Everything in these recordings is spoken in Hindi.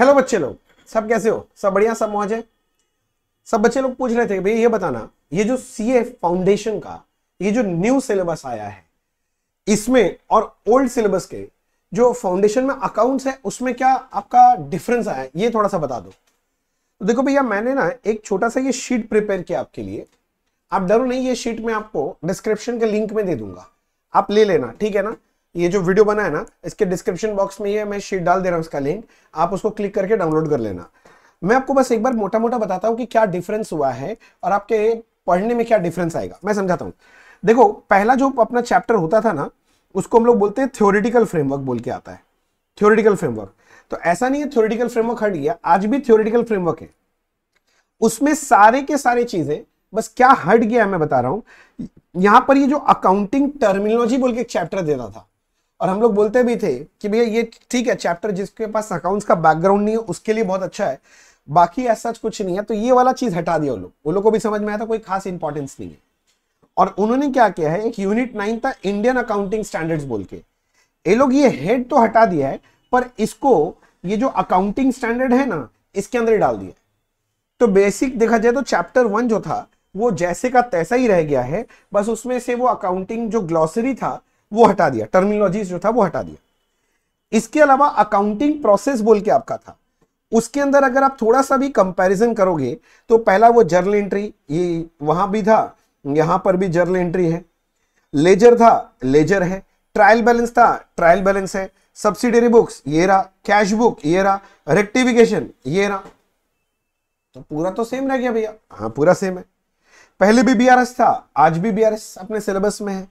हेलो बच्चे लोग सब कैसे हो सब बढ़िया सब मौज है सब बच्चे लोग पूछ रहे थे भैया ये बताना ये जो सीए फाउंडेशन का ये जो न्यू सिलेबस आया है इसमें और ओल्ड सिलेबस के जो फाउंडेशन में अकाउंट्स है उसमें क्या आपका डिफरेंस आया ये थोड़ा सा बता दो तो देखो भैया मैंने ना एक छोटा सा ये शीट प्रिपेयर किया आपके लिए आप डरो नहीं ये शीट में आपको डिस्क्रिप्शन के लिंक में दे दूंगा आप ले लेना ठीक है ना ये जो वीडियो बना है ना इसके डिस्क्रिप्शन बॉक्स में ये मैं शीट डाल दे रहा हूँ इसका लिंक आप उसको क्लिक करके डाउनलोड कर लेना मैं आपको बस एक बार मोटा मोटा बताता हूँ कि क्या डिफरेंस हुआ है और आपके पढ़ने में क्या डिफरेंस आएगा मैं समझाता हूँ देखो पहला जो अपना चैप्टर होता था ना उसको हम लोग बोलते हैं थ्योरिटिकल फ्रेमवर्क बोल के आता है थ्योरिटिकल फ्रेमवर्क तो ऐसा नहीं है थ्योरिटिकल फ्रेमवर्क हट गया आज भी थ्योरिटिकल फ्रेमवर्क है उसमें सारे के सारे चीजें बस क्या हट गया मैं बता रहा हूं यहां पर ये जो अकाउंटिंग टर्मिनोलॉजी बोल के एक चैप्टर देता था और हम लोग बोलते भी थे कि भैया ये ठीक है चैप्टर जिसके पास अकाउंट्स का बैकग्राउंड नहीं है उसके लिए बहुत अच्छा है बाकी ऐसा कुछ नहीं है तो ये वाला चीज हटा दिया वो लोग वो लोग को भी समझ में आया था कोई खास इंपॉर्टेंस नहीं है और उन्होंने क्या किया है एक यूनिट नाइन था इंडियन अकाउंटिंग स्टैंडर्ड्स बोल के ये लोग ये हेड तो हटा दिया है पर इसको ये जो अकाउंटिंग स्टैंडर्ड है ना इसके अंदर ही डाल दिया तो बेसिक देखा जाए तो चैप्टर वन जो था वो जैसे का तैसा ही रह गया है बस उसमें से वो अकाउंटिंग जो ग्लॉसरी था वो हटा दिया टर्मिनोलॉजी जो था वो हटा दिया इसके अलावा अकाउंटिंग प्रोसेस बोल के आपका था उसके अंदर अगर आप थोड़ा सा भी कंपैरिजन करोगे तो पहला वो जर्नल एंट्री ये वहां भी था यहां पर भी जर्नल एंट्री है लेजर था लेजर है ट्रायल बैलेंस था ट्रायल बैलेंस है सब्सिडरी बुक्स ये रहा कैश बुक ये रहा रेक्टिफिकेशन ये रहा तो पूरा तो सेम रह गया भैया हाँ पूरा सेम है पहले भी बी था आज भी बी अपने सिलेबस में है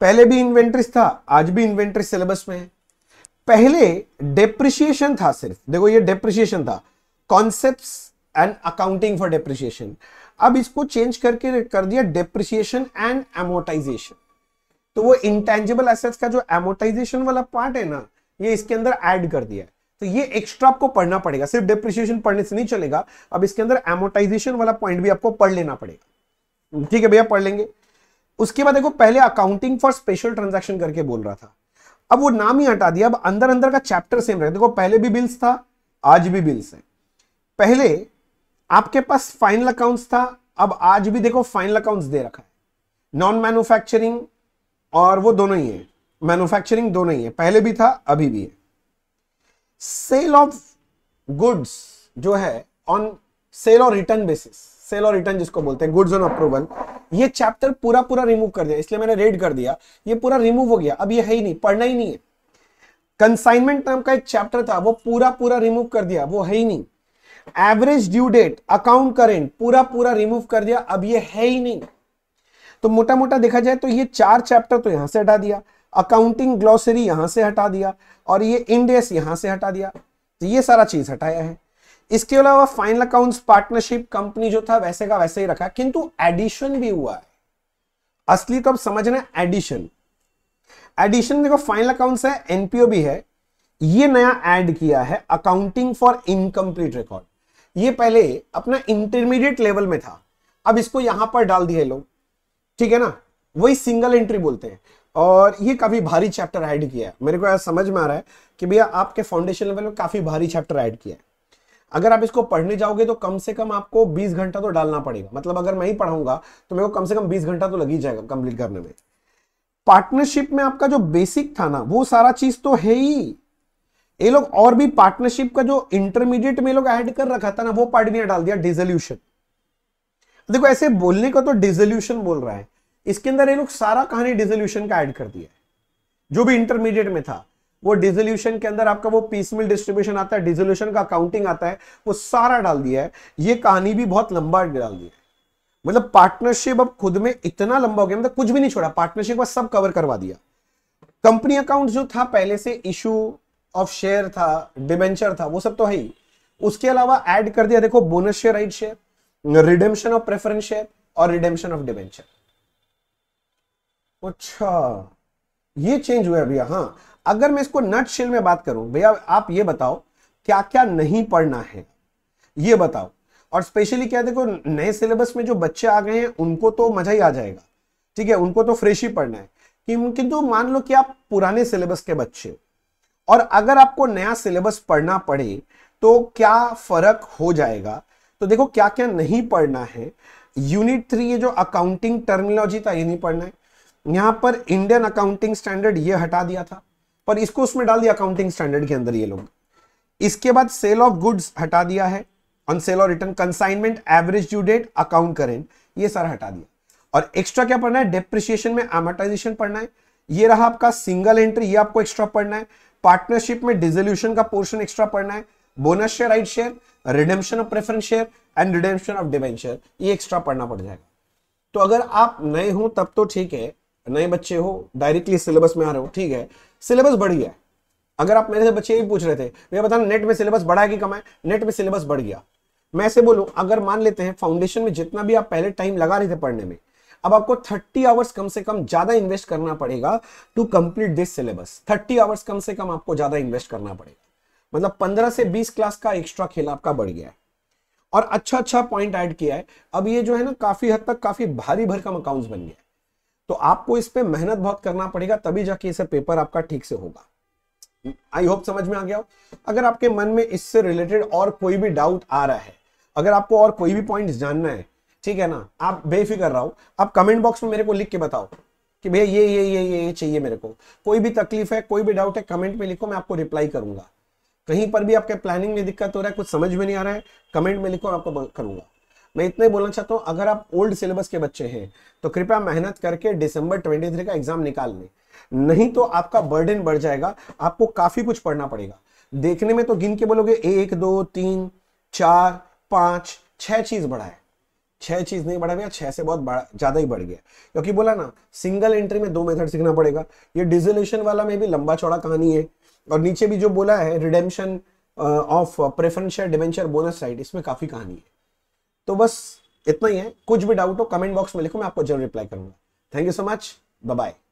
पहले भी इन्वेंट्रीज था आज भी इन्वेंट्री सिलेबस में है पहले डेप्रिशिएशन था सिर्फ देखो ये डेप्रिशिएशन था concept and accounting for depreciation अब इसको चेंज करके कर दिया डेप्रिशिएशन एंड एमोटाइजेशन तो वो इंटेंजिबल एसेट्स का जो एमोटाइजेशन वाला पार्ट है ना ये इसके अंदर ऐड कर दिया है तो ये एक्स्ट्रा आपको पढ़ना पड़ेगा सिर्फ डेप्रिशिएशन पढ़ने से नहीं चलेगा अब इसके अंदर एमोटाइजेशन वाला पॉइंट भी आपको पढ़ लेना पड़ेगा ठीक है भैया पढ़ लेंगे उसके बाद देखो पहले अकाउंटिंग फॉर स्पेशल ट्रांजेक्शन करके बोल रहा था अब वो नाम ही हटा दिया अब अंदर अंदर का चैप्टर सेम रहे देखो पहले भी बिल्स था आज भी बिल्स है पहले आपके पास फाइनल अकाउंट्स था अब आज भी देखो फाइनल अकाउंट्स दे रखा है नॉन मैन्युफैक्चरिंग और वो दोनों ही है मैन्युफैक्चरिंग दोनों ही है पहले भी था अभी भी है सेल ऑफ गुड्स जो है ऑन सेल और रिटर्न बेसिस सेल और रिटर्न जिसको बोलते हैं गुड्स ऑन अप्रूवल ये चैप्टर पूरा पूरा रिमूव कर दिया इसलिए मैंने रेड कर दिया ये पूरा रिमूव हो गया अब ये है ही नहीं पढ़ना ही नहीं है कंसाइनमेंट नाम का एक चैप्टर था वो पूरा पूरा रिमूव कर दिया वो है ही नहीं average due date account current पूरा पूरा रिमूव कर दिया अब ये है ही नहीं तो मोटा मोटा देखा जाए तो ये चार चैप्टर तो यहां से हटा दिया अकाउंटिंग ग्लोसरी यहां से हटा दिया और ये इंडेस यहां से हटा दिया तो ये सारा चीज हटाया है इसके अलावा फाइनल अकाउंट्स पार्टनरशिप कंपनी जो था वैसे का वैसे ही रखा किंतु एडिशन भी हुआ है असली तो अब समझना एडिशन एडिशन देखो फाइनल अकाउंट्स है एनपीओ भी है ये नया ऐड किया है अकाउंटिंग फॉर इनकम्प्लीट रिकॉर्ड ये पहले अपना इंटरमीडिएट लेवल में था अब इसको यहां पर डाल दिए लोग ठीक है ना वही सिंगल एंट्री बोलते हैं और ये काफी भारी चैप्टर ऐड किया है मेरे को समझ में आ रहा है कि भैया आपके फाउंडेशन लेवल में काफी भारी चैप्टर ऐड किया है अगर आप इसको पढ़ने जाओगे तो कम से कम आपको 20 घंटा तो डालना पड़ेगा मतलब अगर मैं ही पढ़ाऊंगा तो मेरे को कम से कम 20 घंटा तो लग ही जाएगा कंप्लीट करने में पार्टनरशिप में आपका जो बेसिक था ना वो सारा चीज तो है ही ये लोग और भी पार्टनरशिप का जो इंटरमीडिएट में लोग ऐड कर रखा था ना वो पार्ट भी डाल दिया डिजोल्यूशन देखो ऐसे बोलने का तो डिजोल्यूशन बोल रहा है इसके अंदर ये लोग सारा कहानी डिजोल्यूशन का एड कर दिया है जो भी इंटरमीडिएट में था वो डिजोल्यूशन के अंदर आपका वो पीसमिल डिस्ट्रीब्यूशन आता है डिजोल्यूशन का काउंटिंग आता है वो सारा डाल दिया है ये कहानी भी बहुत लंबा डाल दिया है मतलब पार्टनरशिप अब खुद में इतना लंबा हो गया मतलब कुछ भी नहीं छोड़ा पार्टनरशिप सब कवर करवा दिया कंपनी अकाउंट जो था पहले से इशू ऑफ शेयर था डिबेंचर था वो सब तो है ही उसके अलावा एड कर दिया देखो bonus share right share redemption of preference share और रिडेम्शन ऑफ डिबेंचर अच्छा ये चेंज हुआ अभी हाँ अगर मैं इसको नट शेल में बात करूं भैया आप ये बताओ क्या क्या नहीं पढ़ना है ये बताओ और स्पेशली क्या देखो नए सिलेबस में जो बच्चे आ गए हैं उनको तो मजा ही आ जाएगा ठीक है उनको तो फ्रेश ही पढ़ना है किंतु तो मान लो कि आप पुराने सिलेबस के बच्चे और अगर आपको नया सिलेबस पढ़ना पड़े तो क्या फर्क हो जाएगा तो देखो क्या क्या नहीं पढ़ना है यूनिट थ्री ये जो अकाउंटिंग टर्मिनोलॉजी था ये नहीं पढ़ना है यहां पर इंडियन अकाउंटिंग स्टैंडर्ड ये हटा दिया था पर इसको उसमें डाल दिया अकाउंटिंग स्टैंडर्ड के अंदर ये लोग इसके बाद सेल ऑफ गुड्स हटा दिया है ऑन सेल और return consignment average due date account current ये सारा हटा दिया और एक्स्ट्रा क्या पढ़ना है डेप्रिसिएशन में एमोटाइजेशन पढ़ना है ये रहा आपका सिंगल एंट्री ये आपको एक्स्ट्रा पढ़ना है पार्टनरशिप में डिजोल्यूशन का पोर्शन एक्स्ट्रा पढ़ना है bonus share right share redemption of preference share and redemption of debenture ये एक्स्ट्रा पढ़ना पड़ जाएगा तो अगर आप नए हो तब तो ठीक है नए बच्चे हो डायरेक्टली सिलेबस में आ रहे हो ठीक है सिलेबस बढ़ गया अगर आप मेरे से बच्चे यही पूछ रहे थे मैं बता नेट में सिलेबस बढ़ा कि कम है नेट में सिलेबस बढ़ गया मैं ऐसे बोलूं अगर मान लेते हैं फाउंडेशन में जितना भी आप पहले टाइम लगा रहे थे पढ़ने में अब आपको 30 आवर्स कम से कम ज्यादा इन्वेस्ट करना पड़ेगा to complete this syllabus 30 hours कम से कम आपको ज्यादा इन्वेस्ट करना पड़ेगा मतलब 15 से 20 क्लास का एक्स्ट्रा खेल आपका बढ़ गया है और अच्छा अच्छा पॉइंट ऐड किया है अब ये जो है ना काफी हद तक काफी भारी भरकम अकाउंट्स बन गया है तो आपको इस पर मेहनत बहुत करना पड़ेगा तभी जाके इसे पेपर आपका ठीक से होगा आई होप समझ में आ गया हो अगर आपके मन में इससे रिलेटेड और कोई भी डाउट आ रहा है अगर आपको और कोई भी पॉइंट जानना है ठीक है ना आप बेफिक्र रहो आप कमेंट बॉक्स में मेरे को लिख के बताओ कि भैया ये ये ये ये ये चाहिए मेरे को कोई भी तकलीफ है कोई भी डाउट है कमेंट में लिखो मैं आपको रिप्लाई करूंगा कहीं पर भी आपके प्लानिंग में दिक्कत हो रहा है कुछ समझ में नहीं आ रहा है कमेंट में लिखो आपको करूंगा मैं इतना ही बोलना चाहता हूँ अगर आप ओल्ड सिलेबस के बच्चे हैं तो कृपया मेहनत करके दिसंबर 23 का एग्जाम निकाल लें नहीं तो आपका बर्डन बढ़ जाएगा आपको काफी कुछ पढ़ना पड़ेगा देखने में तो गिन के बोलोगे एक दो तीन चार पांच छह चीज बढ़ा है छह चीज नहीं बढ़ा गया छह से बहुत ज्यादा ही बढ़ गया क्योंकि बोला ना सिंगल एंट्री में दो मेथड सीखना पड़ेगा ये डिजोल्यूशन वाला में भी लंबा चौड़ा कहानी है और नीचे भी जो बोला है redemption of preferential debenture bonus side इसमें काफी कहानी है तो बस इतना ही है कुछ भी डाउट हो कमेंट बॉक्स में लिखो मैं आपको जरूर रिप्लाई करूंगा thank you so much bye